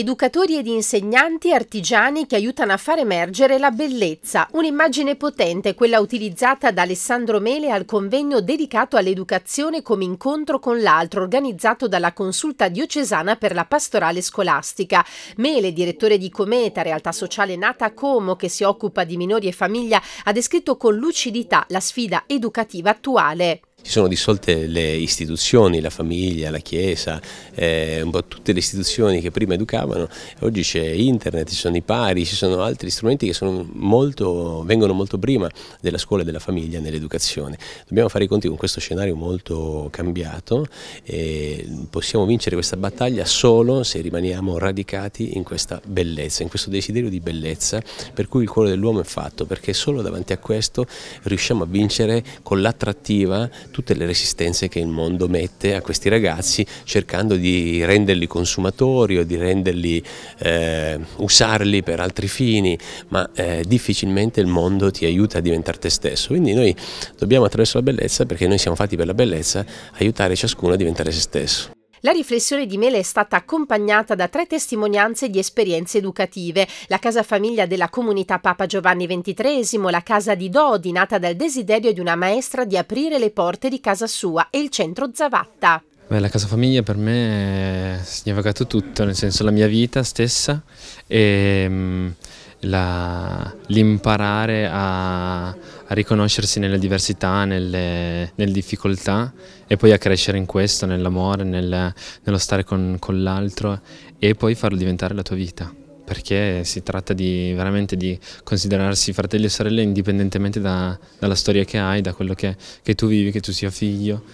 Educatori ed insegnanti artigiani che aiutano a far emergere la bellezza, un'immagine potente, quella utilizzata da Alessandro Mele al convegno dedicato all'educazione come incontro con l'altro organizzato dalla Consulta diocesana per la pastorale scolastica. Mele, direttore di Cometa, realtà sociale nata a Como che si occupa di minori e famiglia, ha descritto con lucidità la sfida educativa attuale. Si sono dissolte le istituzioni, la famiglia, la chiesa, eh, un po' tutte le istituzioni che prima educavano, oggi c'è internet, ci sono i pari, ci sono altri strumenti che molto, vengono molto prima della scuola e della famiglia nell'educazione. Dobbiamo fare i conti con questo scenario molto cambiato e possiamo vincere questa battaglia solo se rimaniamo radicati in questa bellezza, in questo desiderio di bellezza per cui il cuore dell'uomo è fatto, perché solo davanti a questo riusciamo a vincere con l'attrattiva tutte le resistenze che il mondo mette a questi ragazzi cercando di renderli consumatori o di renderli, eh, usarli per altri fini, ma eh, difficilmente il mondo ti aiuta a diventare te stesso. Quindi noi dobbiamo attraverso la bellezza, perché noi siamo fatti per la bellezza, aiutare ciascuno a diventare se stesso. La riflessione di Mele è stata accompagnata da tre testimonianze di esperienze educative, la casa famiglia della comunità Papa Giovanni XXIII, la casa di Dodi, nata dal desiderio di una maestra di aprire le porte di casa sua e il centro Zavatta. Beh, la casa famiglia per me ha significato tutto, nel senso la mia vita stessa e ehm, la, l'imparare a, a, riconoscersi nelle diversità, nelle, nelle, difficoltà e poi a crescere in questo, nell'amore, nel, nello stare con, con l'altro e poi farlo diventare la tua vita perché si tratta di, veramente di considerarsi fratelli e sorelle indipendentemente da, dalla storia che hai, da quello che, che tu vivi, che tu sia figlio,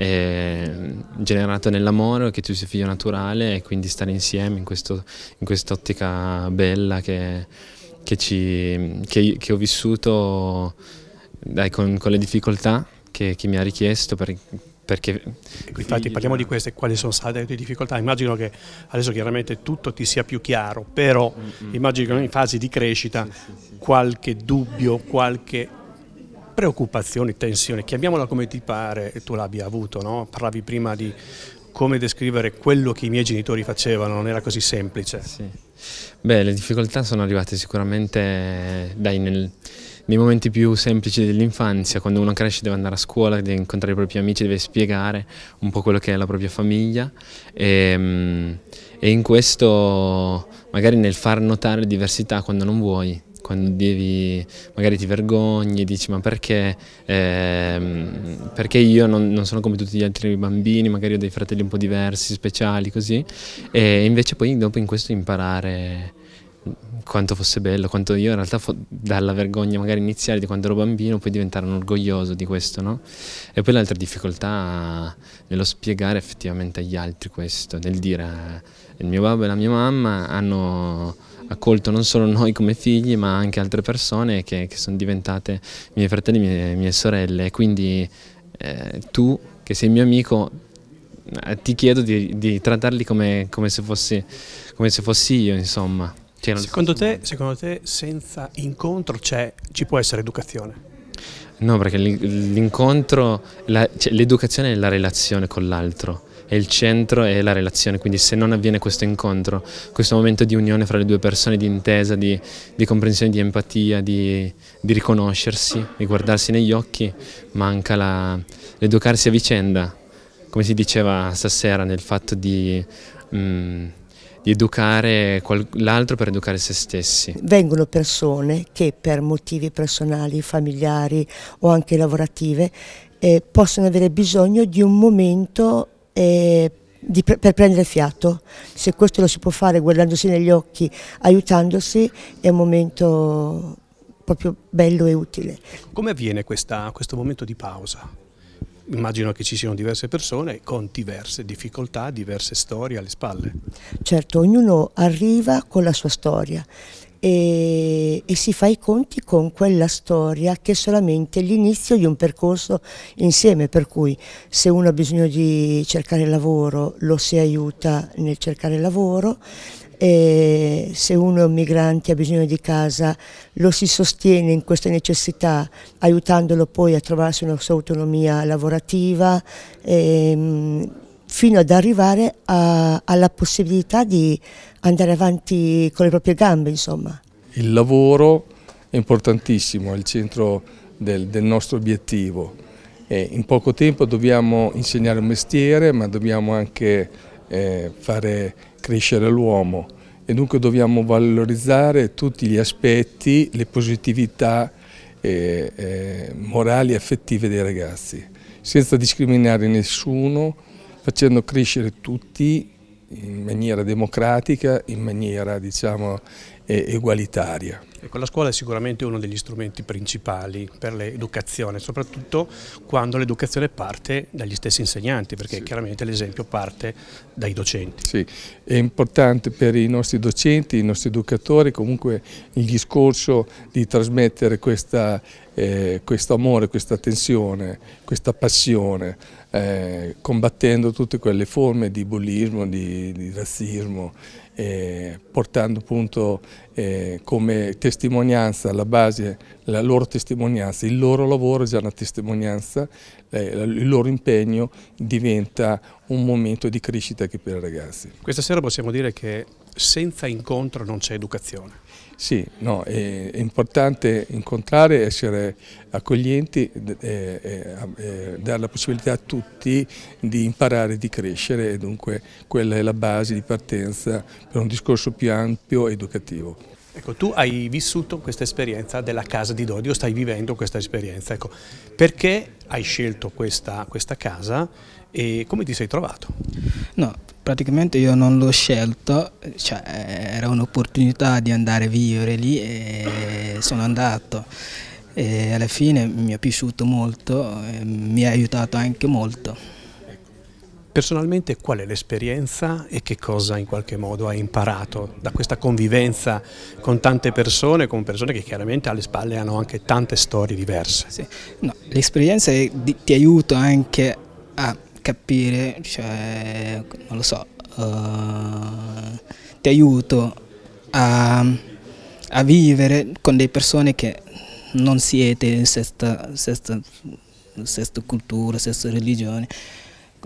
mm, generato nell'amore, che tu sia figlio naturale e quindi stare insieme in, questo, in quest'ottica bella che che, ci, che, che ho vissuto dai, con, con, le difficoltà che, che mi ha richiesto per, perché infatti parliamo di queste quali sono state le difficoltà immagino che adesso chiaramente tutto ti sia più chiaro però mm -hmm. immagino che in fase di crescita sì, sì, sì. qualche dubbio qualche preoccupazione tensione chiamiamola come ti pare tu l'abbia avuto no? parlavi prima di come descrivere quello che i miei genitori facevano, non era così semplice. Sì. Beh, le difficoltà sono arrivate sicuramente dai, nel, nei momenti più semplici dell'infanzia, quando uno cresce deve andare a scuola, deve incontrare i propri amici, deve spiegare un po' quello che è la propria famiglia e, ehm, e in questo magari nel far notare diversità quando non vuoi quando devi, magari ti vergogni e dici ma perché, ehm, perché io non, non, sono come tutti gli altri bambini, magari ho dei fratelli un po' diversi, speciali, così, e invece poi dopo in questo imparare quanto fosse bello, quanto io in realtà dalla vergogna magari iniziale di quando ero bambino poi diventare orgoglioso di questo, no? E poi l'altra difficoltà nello spiegare effettivamente agli altri questo, nel dire il mio babbo e la mia mamma hanno accolto non solo noi come figli ma anche altre persone che, che sono diventate miei fratelli e mie, mie, sorelle. Quindi eh, tu che sei mio amico eh, ti chiedo di, di trattarli come, come, se fossi, come, se fossi, io insomma. Cioè, secondo te, secondo te senza incontro ci può essere educazione? No, perché l'incontro, cioè, l'educazione è la relazione con l'altro è il centro e la relazione, quindi se non avviene questo incontro, questo momento di unione fra le due persone, di intesa, di, di comprensione, di empatia, di, di, riconoscersi, di guardarsi negli occhi, manca l'educarsi a vicenda, come si diceva stasera nel fatto di... Mh, mm, di educare l'altro per educare se stessi. Vengono persone che per motivi personali, familiari o anche lavorative eh, possono avere bisogno di un momento eh, di, per prendere fiato. Se questo lo si può fare guardandosi negli occhi, aiutandosi, è un momento proprio bello e utile. Come avviene questa, questo momento di pausa? Immagino che ci siano diverse persone con diverse difficoltà, diverse storie alle spalle. Certo, ognuno arriva con la sua storia e, e, si fa i conti con quella storia che è solamente l'inizio di un percorso insieme, per cui se uno ha bisogno di cercare lavoro lo si aiuta nel cercare lavoro, e se uno è un migrante e ha bisogno di casa lo si sostiene in queste necessità aiutandolo poi a trovarsi una sua autonomia lavorativa. E, ehm, fino ad arrivare a, alla possibilità di andare avanti con le proprie gambe, insomma. Il lavoro è importantissimo, è il centro del, del nostro obiettivo. E in poco tempo dobbiamo insegnare un mestiere, ma dobbiamo anche eh, fare crescere l'uomo e dunque dobbiamo valorizzare tutti gli aspetti, le positività eh, eh, morali e affettive dei ragazzi, senza discriminare nessuno, facendo crescere tutti in maniera democratica, in maniera diciamo, egualitaria. Ecco, la scuola è sicuramente uno degli strumenti principali per l'educazione, soprattutto quando l'educazione parte dagli stessi insegnanti, perché sì. chiaramente l'esempio parte dai docenti. Sì, è importante per i nostri docenti, i nostri educatori, comunque il discorso di trasmettere questa, eh, questo amore, questa tensione, questa passione, eh, combattendo tutte quelle forme di bullismo, di, di razzismo eh, portando appunto eh, come testimonianza alla base la loro testimonianza, il loro lavoro è già una testimonianza, eh, il loro impegno diventa un momento di crescita anche per i ragazzi. Questa sera possiamo dire che senza incontro non c'è educazione. Sì, no, è, importante incontrare, essere accoglienti, eh, eh, dare la possibilità a tutti di imparare, di crescere e dunque quella è la base di partenza per un discorso più ampio ed educativo. Ecco, tu hai vissuto questa esperienza della casa di Dodio, stai vivendo questa esperienza. Ecco, perché hai scelto questa, questa casa e come ti sei trovato? No, praticamente io non l'ho scelto, cioè, era un'opportunità di andare a vivere lì e sono andato. E alla fine mi è piaciuto molto, mi ha aiutato anche molto. Personalmente qual è l'esperienza e che cosa in qualche modo hai imparato da questa convivenza con tante persone, con persone che chiaramente alle spalle hanno anche tante storie diverse? Sì. No, l'esperienza ti aiuta anche a capire, cioè, non lo so, uh, ti aiuto a, a, vivere con delle persone che non siete in stessa, stessa, stessa cultura, sesta religione.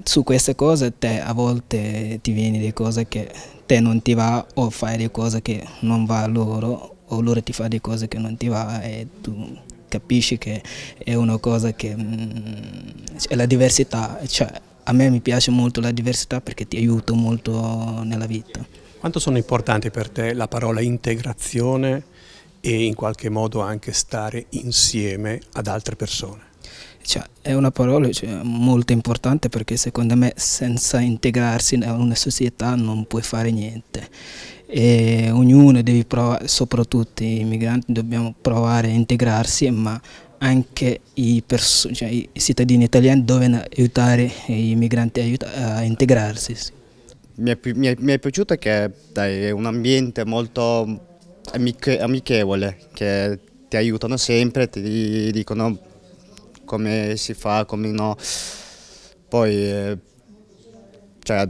Su queste cose te a volte ti viene delle cose che te non ti va o fai delle cose che non va a loro o loro ti fanno delle cose che non ti va e tu capisci che è una cosa che mh, mm, è la diversità, cioè a me mi piace molto la diversità perché ti aiuta molto nella vita. Quanto sono importanti per te la parola integrazione e in qualche modo anche stare insieme ad altre persone? Cioè, è una parola cioè, molto importante perché secondo me senza integrarsi in una società non puoi fare niente. E ognuno deve provare, soprattutto i migranti, dobbiamo provare a integrarsi, ma anche i, cioè, i, cittadini italiani dovevano aiutare i migranti aiut a integrarsi. Sì. Mi, è, mi, è, mi, è, piaciuto che dai, è un ambiente molto amiche, amichevole, che ti aiutano sempre, ti dicono come si fa, come no. Poi eh, cioè,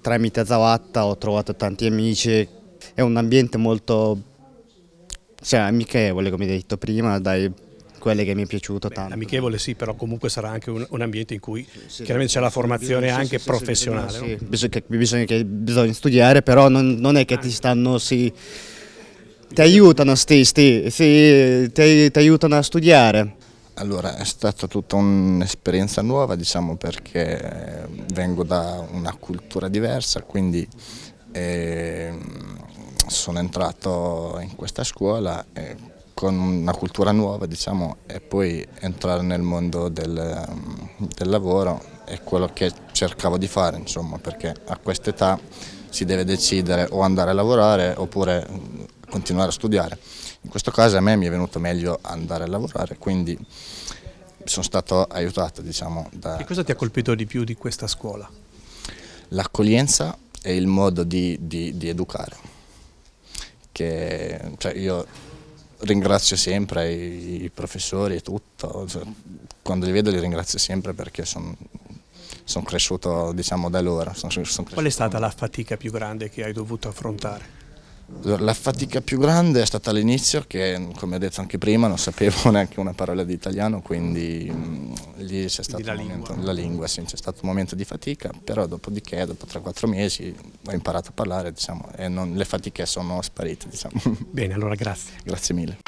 tramite Zavatta ho trovato tanti amici, è un ambiente molto cioè, amichevole come hai detto prima, dai, quelle che mi è piaciuto Beh, tanto. Amichevole sì, però comunque sarà anche un, un ambiente in cui sì, chiaramente c'è la formazione bisogna, anche sì, professionale. Sì, no? bisogna, bisogna, che, bisogna, studiare, però non, non è che ti ah. stanno... Si, ti aiutano, sti, sti, ti, ti, ti aiutano a studiare. Allora, è stata tutta un'esperienza nuova, diciamo, perché vengo da una cultura diversa, quindi eh, sono entrato in questa scuola e con una cultura nuova diciamo, e poi entrare nel mondo del, del, lavoro è quello che cercavo di fare insomma, perché a quest'età si deve decidere o andare a lavorare oppure continuare a studiare. In questo caso a me mi è venuto meglio andare a lavorare, quindi sono stato aiutato. Diciamo, da... E cosa ti ha colpito di più di questa scuola? L'accoglienza e il modo di, di, di educare. Che, cioè io ringrazio sempre i, i professori e tutto, cioè, quando li vedo li ringrazio sempre perché sono son cresciuto diciamo da loro. Son, son cresciuto. Qual è stata la fatica più grande che hai dovuto affrontare? La fatica più grande è stata all'inizio che, come ho detto anche prima, non sapevo neanche una parola di italiano, quindi mh, mm, lì c'è stato, sì, stato, un momento di fatica, però dopodiché, dopo 3-4 mesi, ho imparato a parlare diciamo, e non, le fatiche sono sparite. Diciamo. Bene, allora grazie. Grazie mille.